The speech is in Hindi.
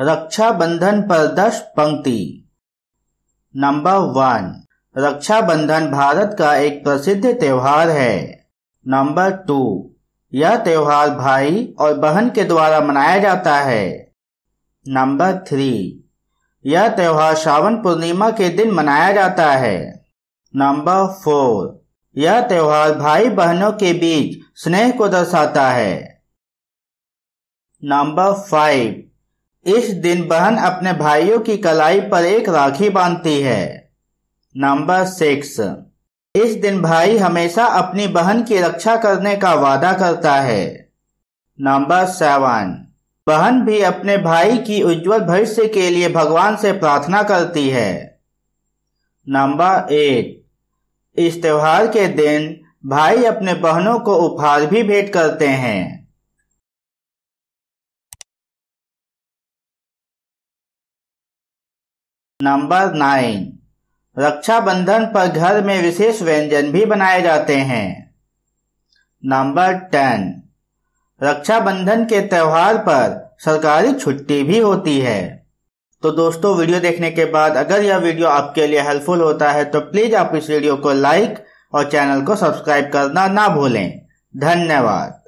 रक्षाबंधन पर दस पंक्ति नंबर वन रक्षाबंधन भारत का एक प्रसिद्ध त्योहार है नंबर टू यह त्योहार भाई और बहन के द्वारा मनाया जाता है नंबर थ्री यह त्योहार श्रावण पूर्णिमा के दिन मनाया जाता है नंबर फोर यह त्योहार भाई बहनों के बीच स्नेह को दर्शाता है नंबर फाइव इस दिन बहन अपने भाइयों की कलाई पर एक राखी बांधती है नंबर सिक्स इस दिन भाई हमेशा अपनी बहन की रक्षा करने का वादा करता है नंबर सेवन बहन भी अपने भाई की उज्जवल भविष्य के लिए भगवान से प्रार्थना करती है नंबर एट इस त्योहार के दिन भाई अपने बहनों को उपहार भी भेंट करते हैं नंबर नाइन रक्षाबंधन पर घर में विशेष व्यंजन भी बनाए जाते हैं नंबर टेन रक्षाबंधन के त्यौहार पर सरकारी छुट्टी भी होती है तो दोस्तों वीडियो देखने के बाद अगर यह वीडियो आपके लिए हेल्पफुल होता है तो प्लीज़ आप इस वीडियो को लाइक और चैनल को सब्सक्राइब करना ना भूलें धन्यवाद